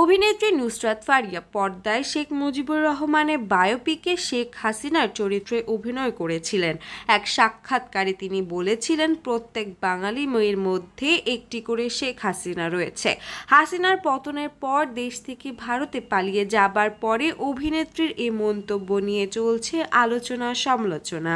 অভিনেত্রী নুসরাত ফারিয়া পর্দায় শেখ মুজিবুর রহমানের বায়োপিকে শেখ হাসিনার চরিত্রে অভিনয় করেছিলেন এক সাক্ষাৎকারে তিনি বলেছিলেন প্রত্যেক বাঙালি মেয়ের মধ্যে একটি করে শেখ হাসিনা রয়েছে হাসিনার পতনের পর দেশ থেকে ভারতে পালিয়ে যাবার পরে অভিনেত্রীর এ মন্তব্য নিয়ে চলছে আলোচনা সমালোচনা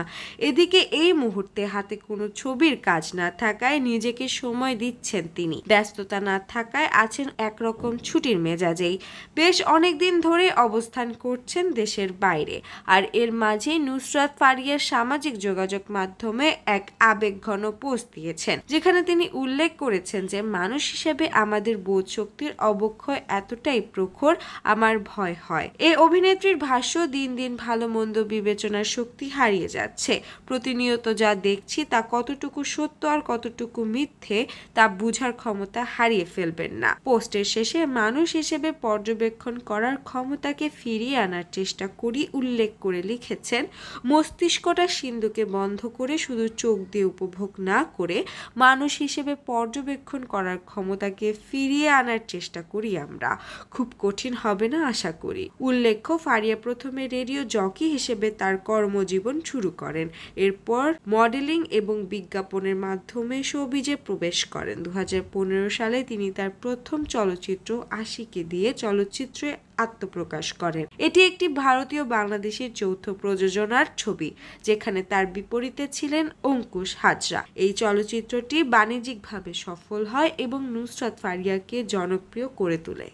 এদিকে এই মুহূর্তে হাতে কোনো ছবির কাজ না থাকায় নিজেকে সময় দিচ্ছেন তিনি ব্যস্ততা না থাকায় আছেন একরকম ছুটির মেজাজেই বেশ অনেক দিন ধরে অবস্থান করছেন দেশের বাইরে আর এর মাঝে নুসরাত ফারিয়ার সামাজিক যোগাযোগ মাধ্যমে এক আবেগঘন পোস্ট দিয়েছেন যেখানে তিনি উল্লেখ করেছেন যে মানুষ হিসেবে আমাদের বোধ শক্তির অবক্ষয় এতটাই প্রখর আমার ভয় হয় এ অভিনেত্রীর ভাষ্য দিন দিন ভালো মন্দ বিবেচনার শক্তি হারিয়ে যাচ্ছে প্রতিনিয়ত যা দেখছি তা কতটুকু সত্য আর কতটুকু মিথ্যে তা বুঝার ক্ষমতা হারিয়ে ফেলবেন না পোস্টের শেষে মানুষ হিসেবে পর্যবেক্ষণ করার ক্ষমতাকে ফিরিয়ে আনার চেষ্টা করি উল্লেখ করে লিখেছেন মস্তিষ্কটা সিন্ধুকে বন্ধ করে শুধু চোখ দিয়ে উপভোগ না করে মানুষ হিসেবে পর্যবেক্ষণ করার ক্ষমতাকে ফিরিয়ে আনার চেষ্টা করি আমরা খুব কঠিন হবে না আশা করি উল্লেখ্য ফারিয়া প্রথমে রেডিও জকি হিসেবে তার কর্মজীবন শুরু করেন এরপর মডেলিং এবং বিজ্ঞাপনের মাধ্যমে শোবিজে প্রবেশ করেন দু সালে তিনি তার প্রথম চলচ্চিত্র আশি শিখে দিয়ে চলচ্চিত্রে আত্মপ্রকাশ করেন এটি একটি ভারতীয় বাংলাদেশের যৌথ প্রযোজনার ছবি যেখানে তার বিপরীতে ছিলেন অঙ্কুশ হাজরা এই চলচ্চিত্রটি বাণিজ্যিকভাবে সফল হয় এবং নুসরাত ফারিয়াকে জনপ্রিয় করে তোলে